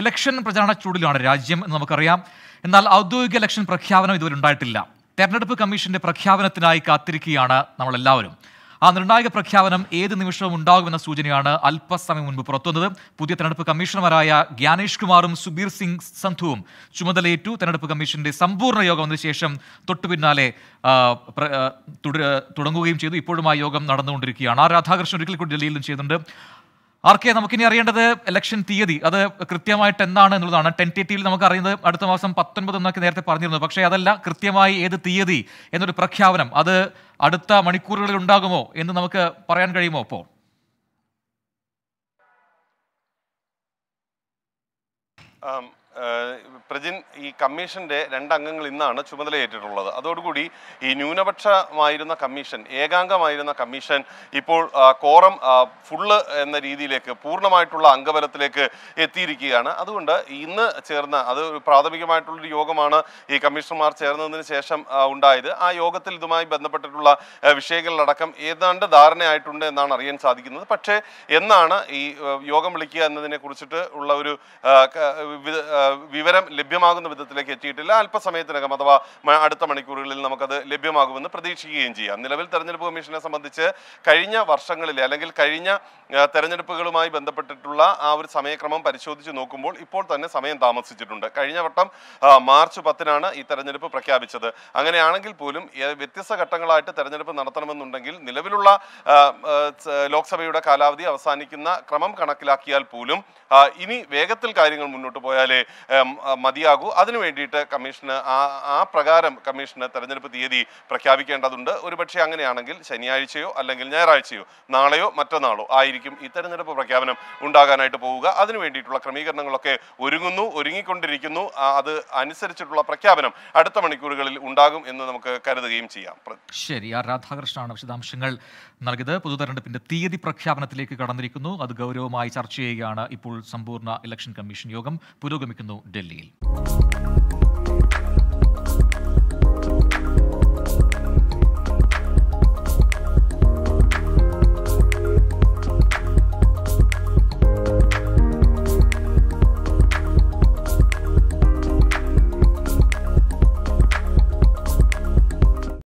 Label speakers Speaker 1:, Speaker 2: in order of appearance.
Speaker 1: election പ്രചാരണ ചൂടിലാണ് രാജ്യം എന്ന് നമുക്കറിയാം എന്നാൽ ഔദ്യോഗിക ഇലക്ഷൻ പ്രഖ്യാപനം ഇതുവരെ ഉണ്ടായിട്ടില്ല തെരഞ്ഞെടുപ്പ് കമ്മീഷന്റെ പ്രഖ്യാപനത്തിനായി കാത്തിരിക്കുകയാണ് നമ്മളെല്ലാവരും ആ നിർണായക പ്രഖ്യാപനം ഏത് നിമിഷവും ഉണ്ടാകുമെന്ന സൂചനയാണ് അല്പസമയം മുൻപ് പുറത്തുവന്നത് പുതിയ തെരഞ്ഞെടുപ്പ് കമ്മീഷണർമാരായ ഗ്യാനേഷ് കുമാറും സുബീർ സിംഗ് സന്ധുവും ചുമതലയേറ്റു തെരഞ്ഞെടുപ്പ് കമ്മീഷന്റെ സമ്പൂർണ്ണ യോഗം വന്നതിനു ശേഷം തൊട്ടു പിന്നാലെ തുടങ്ങുകയും ചെയ്തു ഇപ്പോഴും ആ യോഗം നടന്നുകൊണ്ടിരിക്കുകയാണ് ആ രാധാകൃഷ്ണൻ ഒരിക്കൽ കൂടി ഡൽഹിയിലും ചെയ്യുന്നുണ്ട് ആർ നമുക്കിനി അറിയേണ്ടത് ഇലക്ഷൻ തീയതി അത് കൃത്യമായിട്ട് എന്താണ് എന്നുള്ളതാണ് ടെൻറ്റേറ്റീവിൽ നമുക്ക് അറിയുന്നത് അടുത്ത മാസം പത്തൊൻപത് എന്നൊക്കെ നേരത്തെ പറഞ്ഞിരുന്നു പക്ഷേ അതല്ല കൃത്യമായി ഏത് തീയതി എന്നൊരു പ്രഖ്യാപനം അത് അടുത്ത മണിക്കൂറുകളിൽ ഉണ്ടാകുമോ എന്ന് നമുക്ക് പറയാൻ കഴിയുമോ അപ്പോൾ
Speaker 2: Um, പ്രജിൻ ഈ കമ്മീഷന്റെ രണ്ടംഗങ്ങൾ ഇന്നാണ് ചുമതലയേറ്റിട്ടുള്ളത് അതോടുകൂടി ഈ ന്യൂനപക്ഷമായിരുന്ന കമ്മീഷൻ ഏകാംഗമായിരുന്ന കമ്മീഷൻ ഇപ്പോൾ കോറം ഫുള്ള് എന്ന രീതിയിലേക്ക് പൂർണ്ണമായിട്ടുള്ള അംഗബലത്തിലേക്ക് എത്തിയിരിക്കുകയാണ് അതുകൊണ്ട് ഇന്ന് ചേർന്ന അത് പ്രാഥമികമായിട്ടുള്ളൊരു യോഗമാണ് ഈ കമ്മീഷണർമാർ ചേർന്നതിന് ശേഷം ഉണ്ടായത് ആ യോഗത്തിൽ ഇതുമായി ബന്ധപ്പെട്ടിട്ടുള്ള വിഷയങ്ങളിലടക്കം ഏതാണ്ട് ധാരണയായിട്ടുണ്ട് എന്നാണ് അറിയാൻ സാധിക്കുന്നത് പക്ഷേ എന്നാണ് ഈ യോഗം വിളിക്കുക എന്നതിനെ കുറിച്ചിട്ട് ഉള്ള ഒരു വിവരം ലഭ്യമാകുന്ന വിധത്തിലേക്ക് എത്തിയിട്ടില്ല അല്പസമയത്തിനകം അഥവാ അടുത്ത മണിക്കൂറുകളിൽ നമുക്കത് ലഭ്യമാകുമെന്ന് പ്രതീക്ഷിക്കുകയും ചെയ്യാം നിലവിൽ തെരഞ്ഞെടുപ്പ് കമ്മീഷനെ സംബന്ധിച്ച് കഴിഞ്ഞ വർഷങ്ങളിലെ അല്ലെങ്കിൽ കഴിഞ്ഞ തെരഞ്ഞെടുപ്പുകളുമായി ബന്ധപ്പെട്ടിട്ടുള്ള ആ ഒരു സമയക്രമം പരിശോധിച്ച് നോക്കുമ്പോൾ ഇപ്പോൾ തന്നെ സമയം താമസിച്ചിട്ടുണ്ട് കഴിഞ്ഞ വട്ടം മാർച്ച് പത്തിനാണ് ഈ തെരഞ്ഞെടുപ്പ് പ്രഖ്യാപിച്ചത് അങ്ങനെയാണെങ്കിൽ പോലും വ്യത്യസ്ത ഘട്ടങ്ങളായിട്ട് തെരഞ്ഞെടുപ്പ് നടത്തണമെന്നുണ്ടെങ്കിൽ നിലവിലുള്ള ലോക്സഭയുടെ കാലാവധി അവസാനിക്കുന്ന ക്രമം കണക്കിലാക്കിയാൽ പോലും ഇനി വേഗത്തിൽ കാര്യങ്ങൾ മുന്നോട്ട് പോയാലേ മതിയാകൂ അതിനു വേണ്ടിയിട്ട് കമ്മീഷന് ആ ആ പ്രകാരം കമ്മീഷന് തെരഞ്ഞെടുപ്പ് തീയതി പ്രഖ്യാപിക്കേണ്ടതുണ്ട് ഒരുപക്ഷെ അങ്ങനെയാണെങ്കിൽ ശനിയാഴ്ചയോ അല്ലെങ്കിൽ ഞായറാഴ്ചയോ നാളെയോ മറ്റന്നാളോ ആയിരിക്കും ഈ തെരഞ്ഞെടുപ്പ് പ്രഖ്യാപനം ഉണ്ടാകാനായിട്ട് പോവുക അതിനു വേണ്ടിയിട്ടുള്ള ക്രമീകരണങ്ങളൊക്കെ ഒരുങ്ങുന്നു ഒരുങ്ങിക്കൊണ്ടിരിക്കുന്നു അത് അനുസരിച്ചിട്ടുള്ള പ്രഖ്യാപനം അടുത്ത മണിക്കൂറുകളിൽ ഉണ്ടാകും എന്ന് നമുക്ക് കരുതുകയും ചെയ്യാം
Speaker 1: ശരി ആർ രാധാകൃഷ്ണനാണ് വിശദാംശങ്ങൾ നൽകിയത് പൊതു തെരഞ്ഞെടുപ്പിന്റെ തീയതി പ്രഖ്യാപനത്തിലേക്ക് കടന്നിരിക്കുന്നു അത് ഗൗരവമായി ചർച്ച ചെയ്യുകയാണ് ഇപ്പോൾ സമ്പൂർണ്ണ ഇലക്ഷൻ കമ്മീഷൻ യോഗം പുരോഗമിക്കുന്നത് ആരംഭിക്കുന്നു ഡൽഹിയിൽ